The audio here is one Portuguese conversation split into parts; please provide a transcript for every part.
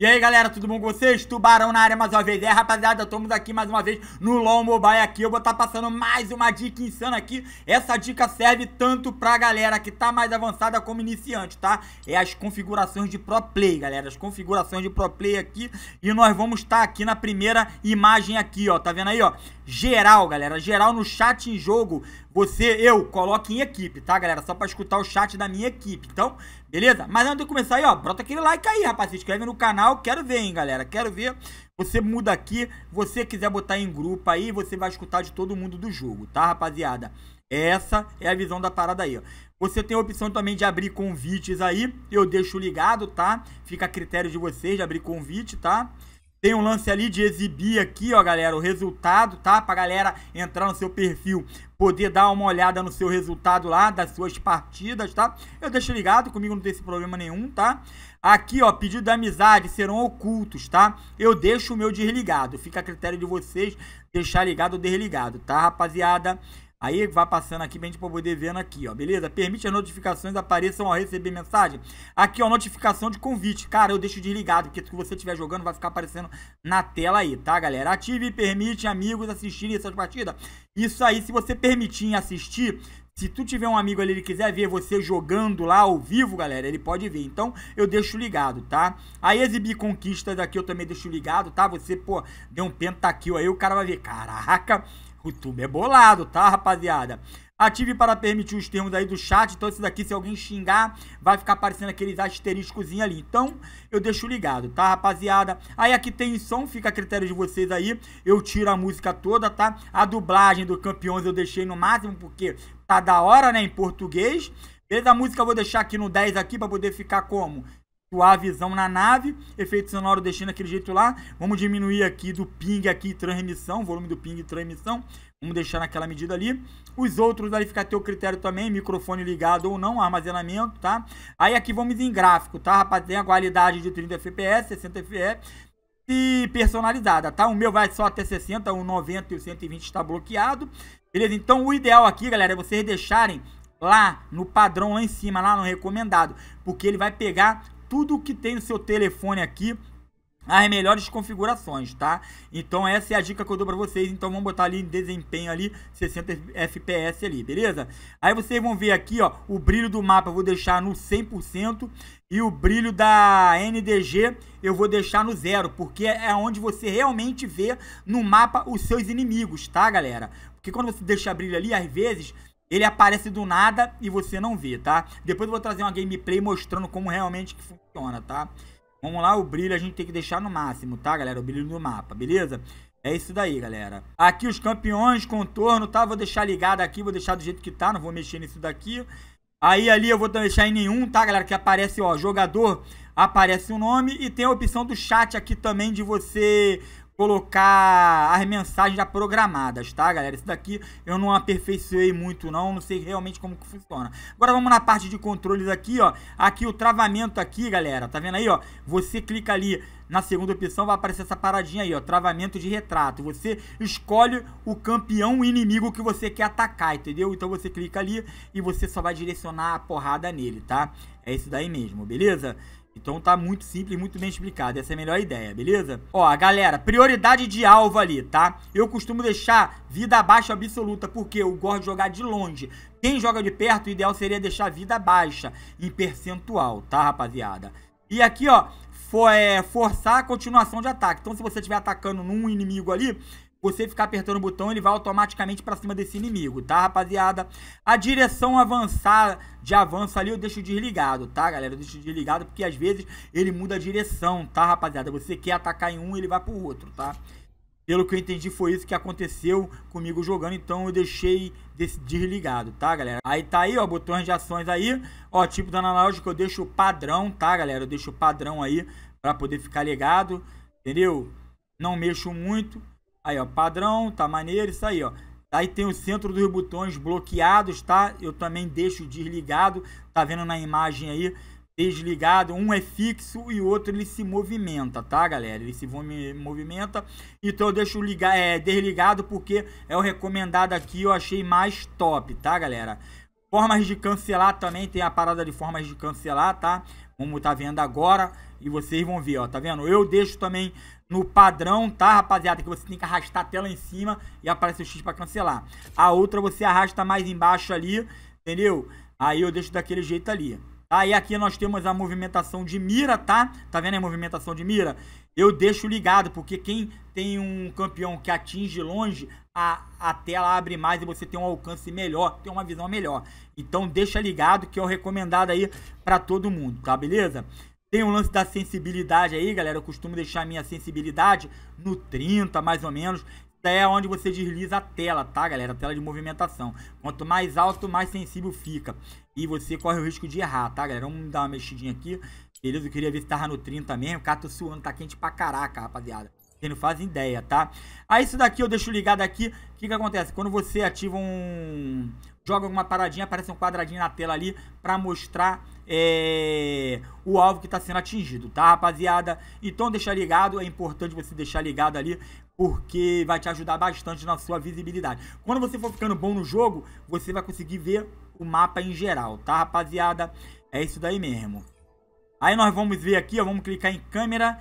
E aí galera, tudo bom com vocês? Tubarão na área mais uma vez. É rapaziada, estamos aqui mais uma vez no LoL Mobile aqui. Eu vou estar tá passando mais uma dica insana aqui. Essa dica serve tanto pra galera que tá mais avançada como iniciante, tá? É as configurações de Pro Play, galera. As configurações de Pro Play aqui. E nós vamos estar tá aqui na primeira imagem aqui, ó. Tá vendo aí, ó? geral, galera. Geral no chat em jogo. Você, eu, coloque em equipe, tá, galera? Só pra escutar o chat da minha equipe. Então, beleza? Mas antes de começar aí, ó, brota aquele like aí, rapaz. Se inscreve no canal. Quero ver, hein, galera. Quero ver. Você muda aqui. Você quiser botar em grupo aí, você vai escutar de todo mundo do jogo, tá, rapaziada? Essa é a visão da parada aí, ó. Você tem a opção também de abrir convites aí. Eu deixo ligado, tá? Fica a critério de vocês de abrir convite, tá? Tá? Tem um lance ali de exibir aqui, ó, galera, o resultado, tá? Pra galera entrar no seu perfil, poder dar uma olhada no seu resultado lá, das suas partidas, tá? Eu deixo ligado, comigo não tem esse problema nenhum, tá? Aqui, ó, pedido da amizade serão ocultos, tá? Eu deixo o meu desligado, fica a critério de vocês deixar ligado ou desligado, tá, rapaziada? Aí vai passando aqui pra gente poder vendo aqui, ó, beleza? Permite as notificações apareçam ao receber mensagem. Aqui, ó, notificação de convite. Cara, eu deixo desligado, porque se você estiver jogando vai ficar aparecendo na tela aí, tá, galera? Ative e permite amigos assistirem essas partidas. Isso aí, se você permitir assistir, se tu tiver um amigo ali, ele quiser ver você jogando lá ao vivo, galera, ele pode ver. Então, eu deixo ligado, tá? Aí, exibir conquistas aqui eu também deixo ligado, tá? Você, pô, deu um pentakill aí, o cara vai ver. Caraca, o YouTube é bolado, tá, rapaziada? Ative para permitir os termos aí do chat. Então, esse daqui, se alguém xingar, vai ficar aparecendo aqueles asteriscozinhos ali. Então, eu deixo ligado, tá, rapaziada? Aí aqui tem som, fica a critério de vocês aí. Eu tiro a música toda, tá? A dublagem do Campeões eu deixei no máximo, porque tá da hora, né, em português. Beleza? A música eu vou deixar aqui no 10 aqui para poder ficar como? a visão na nave, efeito sonoro deixando aquele jeito lá. Vamos diminuir aqui do ping aqui transmissão, volume do ping transmissão. Vamos deixar naquela medida ali. Os outros ali fica a teu critério também, microfone ligado ou não, armazenamento, tá? Aí aqui vamos em gráfico, tá, rapaz? Tem a qualidade de 30 fps, 60 fps e personalizada, tá? O meu vai só até 60, o 90 e o 120 está bloqueado. Beleza? Então o ideal aqui, galera, é vocês deixarem lá no padrão lá em cima, lá no recomendado, porque ele vai pegar tudo o que tem no seu telefone aqui as melhores configurações, tá? Então essa é a dica que eu dou para vocês. Então vamos botar ali em desempenho ali 60 FPS ali, beleza? Aí vocês vão ver aqui, ó, o brilho do mapa eu vou deixar no 100% e o brilho da NDG eu vou deixar no zero, porque é onde você realmente vê no mapa os seus inimigos, tá, galera? Porque quando você deixa brilho ali, às vezes ele aparece do nada e você não vê, tá? Depois eu vou trazer uma gameplay mostrando como realmente que funciona, tá? Vamos lá, o brilho a gente tem que deixar no máximo, tá, galera? O brilho no mapa, beleza? É isso daí, galera. Aqui os campeões, contorno, tá? Vou deixar ligado aqui, vou deixar do jeito que tá, não vou mexer nisso daqui. Aí ali eu vou deixar em nenhum, tá, galera? Que aparece, ó, jogador, aparece o um nome e tem a opção do chat aqui também de você colocar as mensagens já programadas, tá, galera? Isso daqui eu não aperfeiçoei muito, não. Não sei realmente como que funciona. Agora vamos na parte de controles aqui, ó. Aqui o travamento aqui, galera. Tá vendo aí, ó? Você clica ali na segunda opção, vai aparecer essa paradinha aí, ó. Travamento de retrato. Você escolhe o campeão inimigo que você quer atacar, entendeu? Então você clica ali e você só vai direcionar a porrada nele, tá? É isso daí mesmo, beleza? Então tá muito simples, muito bem explicado. Essa é a melhor ideia, beleza? Ó, galera, prioridade de alvo ali, tá? Eu costumo deixar vida abaixo absoluta, porque eu gosto de jogar de longe. Quem joga de perto, o ideal seria deixar vida baixa em percentual, tá, rapaziada? E aqui, ó, for, é, forçar a continuação de ataque. Então, se você estiver atacando num inimigo ali, você ficar apertando o botão, ele vai automaticamente para cima desse inimigo, tá, rapaziada? A direção avançar de avanço ali eu deixo desligado, tá, galera? Eu deixo desligado porque às vezes ele muda a direção, tá, rapaziada? Você quer atacar em um, ele vai pro outro, tá? Pelo que eu entendi, foi isso que aconteceu comigo jogando, então eu deixei desligado, tá, galera? Aí tá aí, ó, botões de ações aí, ó, tipo da analógico eu deixo padrão, tá, galera? Eu deixo padrão aí pra poder ficar ligado, entendeu? Não mexo muito. Aí, ó, padrão, tá maneiro, isso aí, ó. Aí tem o centro dos botões bloqueados, tá? Eu também deixo desligado, tá vendo na imagem aí, desligado. Um é fixo e o outro ele se movimenta, tá, galera? Ele se movimenta. Então eu deixo ligar, é, desligado porque é o recomendado aqui, eu achei mais top, tá, galera? Formas de cancelar também, tem a parada de formas de cancelar, tá? Como tá vendo agora, e vocês vão ver, ó, tá vendo? Eu deixo também no padrão, tá, rapaziada? Que você tem que arrastar a tela em cima e aparece o X pra cancelar. A outra você arrasta mais embaixo ali, entendeu? Aí eu deixo daquele jeito ali. Aí aqui nós temos a movimentação de mira, tá? Tá vendo a movimentação de mira? eu deixo ligado, porque quem tem um campeão que atinge longe, a, a tela abre mais e você tem um alcance melhor, tem uma visão melhor. Então deixa ligado que é o recomendado aí para todo mundo, tá beleza? Tem um lance da sensibilidade aí, galera. Eu costumo deixar a minha sensibilidade no 30, mais ou menos. Isso é onde você desliza a tela, tá, galera? A tela de movimentação. Quanto mais alto, mais sensível fica. E você corre o risco de errar, tá, galera? Vamos dar uma mexidinha aqui. Beleza? Eu queria ver se tava no 30 mesmo. Cara, tô tá suando, tá quente pra caraca, rapaziada. Vocês não fazem ideia, tá? Aí isso daqui eu deixo ligado aqui. O que que acontece? Quando você ativa um... Joga alguma paradinha, aparece um quadradinho na tela ali pra mostrar é, o alvo que está sendo atingido, tá, rapaziada? Então deixa ligado, é importante você deixar ligado ali, porque vai te ajudar bastante na sua visibilidade. Quando você for ficando bom no jogo, você vai conseguir ver o mapa em geral, tá, rapaziada? É isso daí mesmo. Aí nós vamos ver aqui, ó, vamos clicar em câmera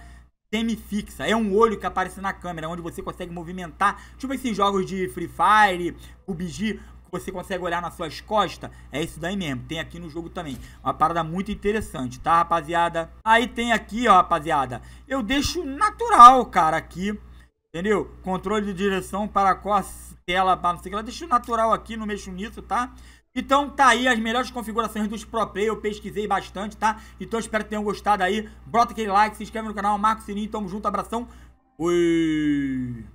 semifixa. É um olho que aparece na câmera, onde você consegue movimentar. Tipo esses jogos de Free Fire, PUBG, que você consegue olhar nas suas costas. É isso daí mesmo. Tem aqui no jogo também. Uma parada muito interessante, tá, rapaziada? Aí tem aqui, ó, rapaziada. Eu deixo natural, cara, aqui. Entendeu? Controle de direção para a costa tela, não sei o que lá. Deixa o natural aqui, não mexo nisso, tá? Então tá aí as melhores configurações dos Pro Play, eu pesquisei bastante, tá? Então espero que tenham gostado aí. Bota aquele like, se inscreve no canal, marca o sininho, tamo junto, abração. Fui!